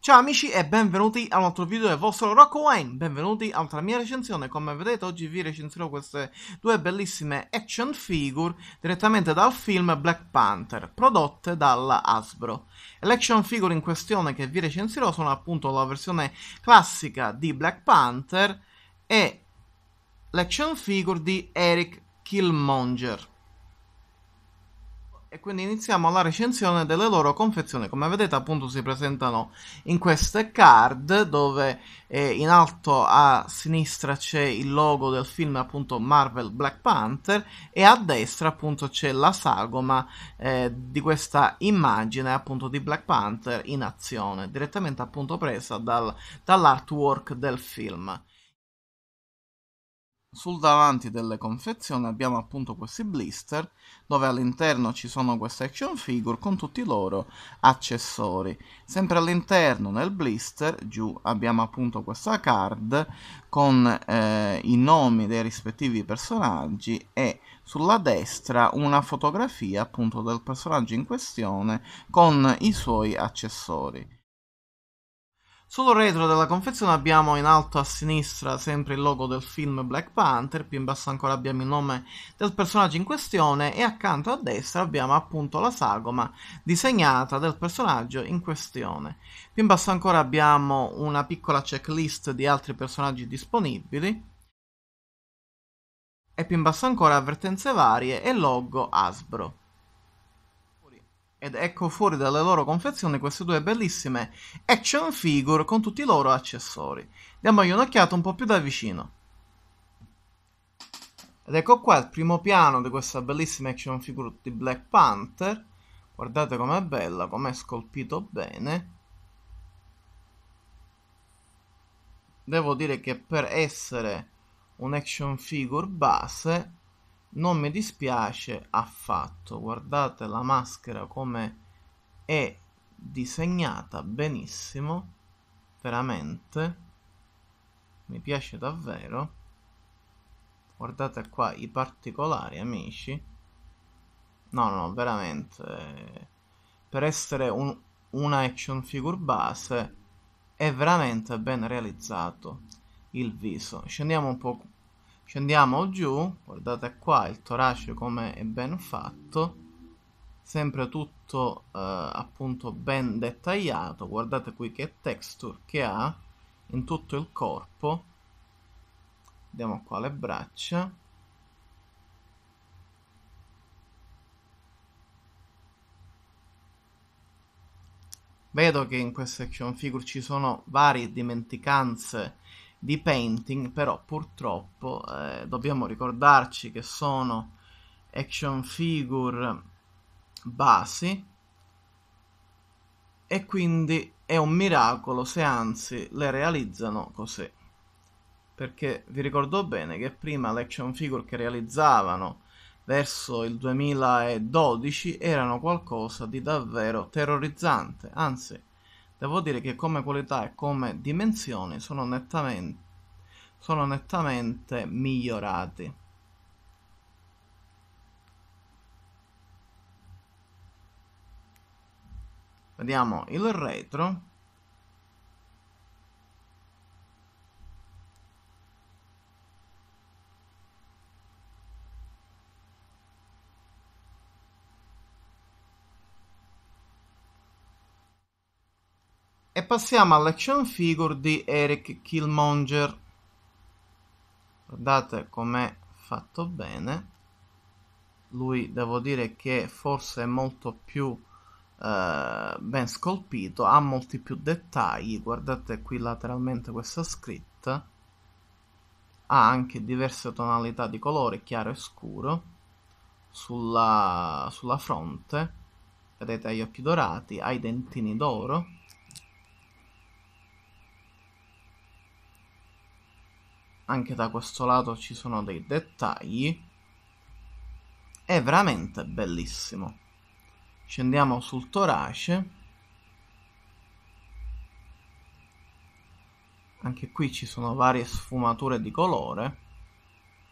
Ciao amici e benvenuti a un altro video del vostro Rock Wayne, benvenuti a un'altra mia recensione, come vedete oggi vi recensirò queste due bellissime action figure direttamente dal film Black Panther, prodotte dalla Hasbro. Le action figure in questione che vi recensirò sono appunto la versione classica di Black Panther e l'action figure di Eric Killmonger. E quindi iniziamo la recensione delle loro confezioni. Come vedete appunto si presentano in queste card dove eh, in alto a sinistra c'è il logo del film appunto Marvel Black Panther e a destra appunto c'è la sagoma eh, di questa immagine appunto di Black Panther in azione direttamente appunto presa dal, dall'artwork del film. Sul davanti delle confezioni abbiamo appunto questi blister dove all'interno ci sono queste action figure con tutti i loro accessori. Sempre all'interno nel blister giù abbiamo appunto questa card con eh, i nomi dei rispettivi personaggi e sulla destra una fotografia appunto del personaggio in questione con i suoi accessori. Sul retro della confezione abbiamo in alto a sinistra sempre il logo del film Black Panther, più in basso ancora abbiamo il nome del personaggio in questione e accanto a destra abbiamo appunto la sagoma disegnata del personaggio in questione. Più in basso ancora abbiamo una piccola checklist di altri personaggi disponibili e più in basso ancora avvertenze varie e logo Asbro. Ed ecco fuori dalle loro confezioni queste due bellissime action figure con tutti i loro accessori. Diamogli un'occhiata un po' più da vicino. Ed ecco qua il primo piano di questa bellissima action figure di Black Panther. Guardate com'è bella, com'è scolpito bene. Devo dire che per essere un action figure base non mi dispiace affatto guardate la maschera come è disegnata benissimo veramente mi piace davvero guardate qua i particolari amici no no veramente per essere un, una action figure base è veramente ben realizzato il viso scendiamo un po' scendiamo giù guardate qua il torace come è ben fatto sempre tutto eh, appunto ben dettagliato guardate qui che texture che ha in tutto il corpo vediamo qua le braccia vedo che in questa action figure ci sono varie dimenticanze di painting, però purtroppo eh, dobbiamo ricordarci che sono action figure basi e quindi è un miracolo se anzi le realizzano così. Perché vi ricordo bene che prima le action figure che realizzavano verso il 2012 erano qualcosa di davvero terrorizzante, anzi Devo dire che come qualità e come dimensioni sono nettamente, sono nettamente migliorati. Vediamo il retro e passiamo all'action figure di Eric Killmonger. Guardate com'è fatto bene. Lui devo dire che forse è molto più eh, ben scolpito, ha molti più dettagli. Guardate qui lateralmente questa scritta. Ha anche diverse tonalità di colore, chiaro e scuro, sulla, sulla fronte. Vedete, ha gli occhi dorati, ha i dentini d'oro anche da questo lato ci sono dei dettagli è veramente bellissimo scendiamo sul torace anche qui ci sono varie sfumature di colore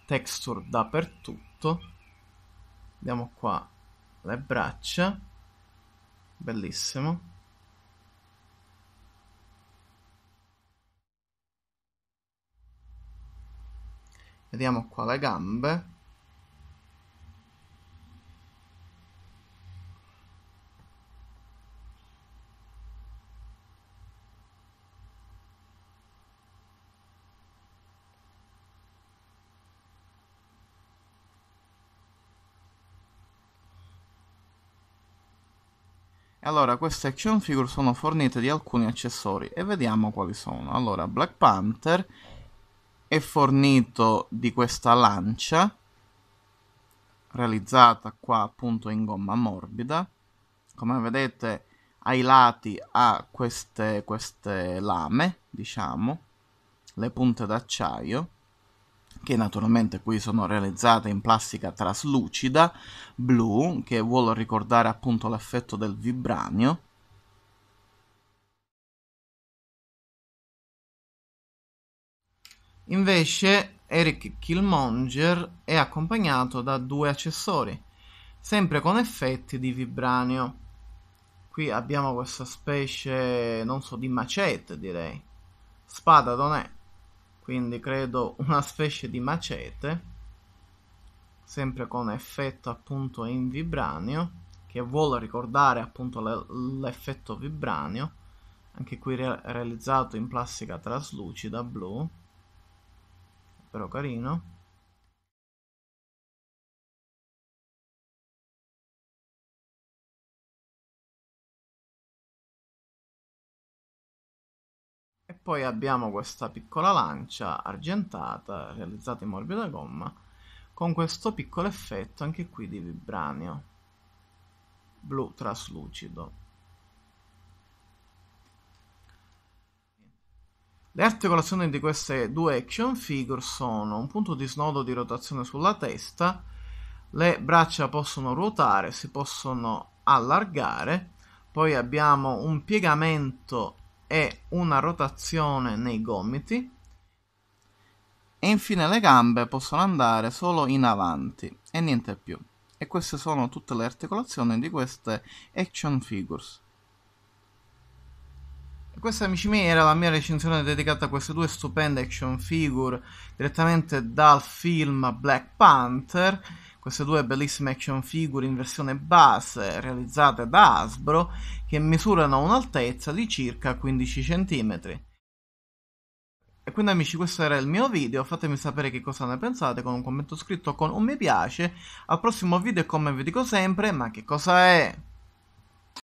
texture dappertutto vediamo qua le braccia bellissimo vediamo qua le gambe Allora, queste action figure sono fornite di alcuni accessori e vediamo quali sono. Allora, Black Panther è fornito di questa lancia realizzata qua appunto in gomma morbida come vedete ai lati ha queste, queste lame diciamo le punte d'acciaio che naturalmente qui sono realizzate in plastica traslucida blu che vuole ricordare appunto l'effetto del vibranio Invece Eric Killmonger è accompagnato da due accessori, sempre con effetti di vibranio. Qui abbiamo questa specie, non so, di macete direi. Spada non è, quindi credo una specie di macete, sempre con effetto appunto in vibranio, che vuole ricordare appunto le- l'effetto vibranio, anche qui re- realizzato in plastica traslucida blu però carino e poi abbiamo questa piccola lancia argentata realizzata in morbida gomma con questo piccolo effetto anche qui di vibranio blu traslucido Le articolazioni di queste due action figure sono un punto di snodo di rotazione sulla testa, le braccia possono ruotare, si possono allargare, poi abbiamo un piegamento e una rotazione nei gomiti e infine le gambe possono andare solo in avanti e niente più. E queste sono tutte le articolazioni di queste action figures. Questa, amici miei, era la mia recensione dedicata a queste due stupende action figure direttamente dal film Black Panther. Queste due bellissime action figure in versione base realizzate da Hasbro che misurano un'altezza di circa 15 cm. E quindi amici questo era il mio video, fatemi sapere che cosa ne pensate con un commento scritto con un mi piace, al prossimo video e come vi dico sempre, ma che cosa è?